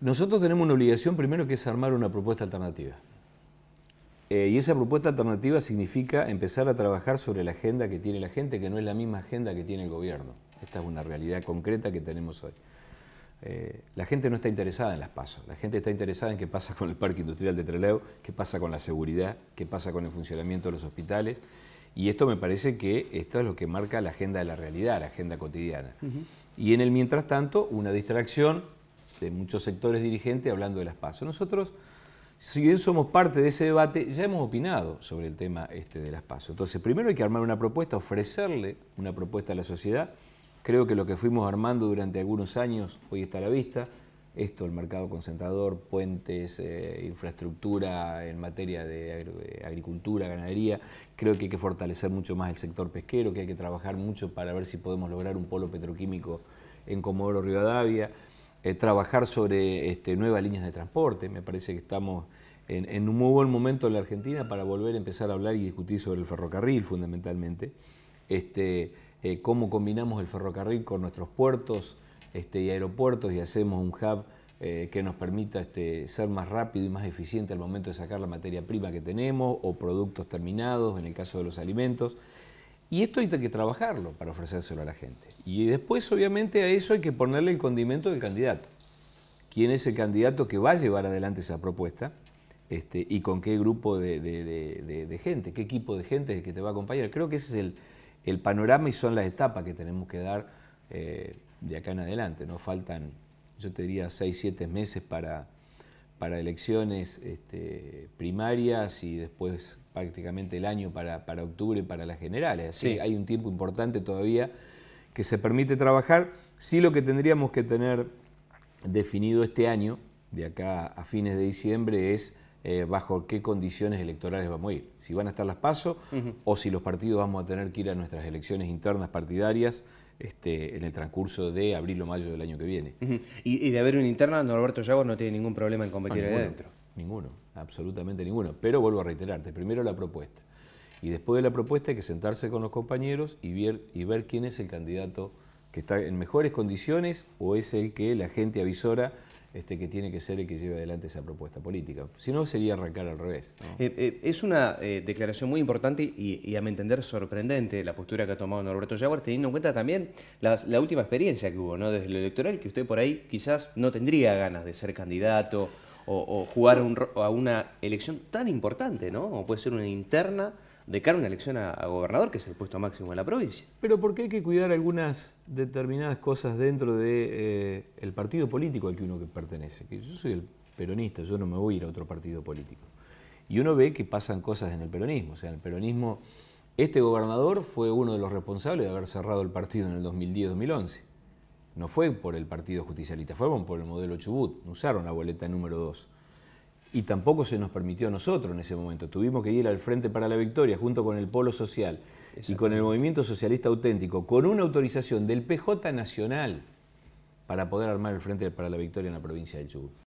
Nosotros tenemos una obligación primero que es armar una propuesta alternativa. Eh, y esa propuesta alternativa significa empezar a trabajar sobre la agenda que tiene la gente, que no es la misma agenda que tiene el gobierno. Esta es una realidad concreta que tenemos hoy. Eh, la gente no está interesada en las pasos, la gente está interesada en qué pasa con el parque industrial de Trelew, qué pasa con la seguridad, qué pasa con el funcionamiento de los hospitales. Y esto me parece que esto es lo que marca la agenda de la realidad, la agenda cotidiana. Y en el mientras tanto, una distracción de muchos sectores dirigentes hablando de las Nosotros, si bien somos parte de ese debate, ya hemos opinado sobre el tema este de las PASO. Entonces, primero hay que armar una propuesta, ofrecerle una propuesta a la sociedad. Creo que lo que fuimos armando durante algunos años, hoy está a la vista, esto, el mercado concentrador, puentes, eh, infraestructura en materia de agricultura, ganadería. Creo que hay que fortalecer mucho más el sector pesquero, que hay que trabajar mucho para ver si podemos lograr un polo petroquímico en Comodoro Rivadavia. Eh, trabajar sobre este, nuevas líneas de transporte. Me parece que estamos en, un muy buen momento en la Argentina para volver a empezar a hablar y discutir sobre el ferrocarril fundamentalmente. Este, eh, cómo combinamos el ferrocarril con nuestros puertos este, y aeropuertos y hacemos un hub eh, que nos permita ser más rápido y más eficiente al momento de sacar la materia prima que tenemos o productos terminados, en el caso de los alimentos. Y esto hay que trabajarlo para ofrecérselo a la gente. Y después, obviamente, a eso hay que ponerle el condimento del candidato. ¿Quién es el candidato que va a llevar adelante esa propuesta? Este, y con qué grupo de, gente, qué equipo de gente es el que te va a acompañar. Creo que ese es el, el panorama y son las etapas que tenemos que dar eh, de acá en adelante. Nos faltan, yo te diría, seis, siete meses para, para elecciones este, primarias y después prácticamente el año para, octubre para las generales. Así sí. hay un tiempo importante todavía que se permite trabajar. Sí lo que tendríamos que tener definido este año, de acá a fines de diciembre, es eh, bajo qué condiciones electorales vamos a ir. Si van a estar las pasos o si los partidos vamos a tener que ir a nuestras elecciones internas partidarias este, en el transcurso de abril o mayo del año que viene. y, de haber una interna, Norberto Yagos no tiene ningún problema en competir ah, ahí adentro. Ninguno, absolutamente ninguno. Pero vuelvo a reiterarte, primero la propuesta. Y después de la propuesta hay que sentarse con los compañeros y ver, y ver quién es el candidato que está en mejores condiciones o es el que la gente avisora este, que tiene que ser el que lleve adelante esa propuesta política. Si no, sería arrancar al revés. Eh, eh, es una eh, declaración muy importante y, a mi entender sorprendente la postura que ha tomado Norberto Jaguar, teniendo en cuenta también la, última experiencia que hubo ¿no? desde el electoral, que usted por ahí quizás no tendría ganas de ser candidato o, jugar a una elección tan importante, ¿no? O puede ser una interna de cara a una elección a, gobernador, que es el puesto máximo de la provincia. Pero porque hay que cuidar algunas determinadas cosas dentro de, eh, partido político al que uno pertenece? yo soy el peronista, yo no me voy a ir a otro partido político. Y uno ve que pasan cosas en el peronismo. O sea, en el peronismo, este gobernador fue uno de los responsables de haber cerrado el partido en el 2010-2011. No fue por el partido justicialista, fue por el modelo Chubut, usaron la boleta número 2 y tampoco se nos permitió a nosotros en ese momento. Tuvimos que ir al Frente para la Victoria junto con el Polo Social y con el Movimiento Socialista Auténtico, con una autorización del PJ Nacional para poder armar el Frente para la Victoria en la provincia del Chubut.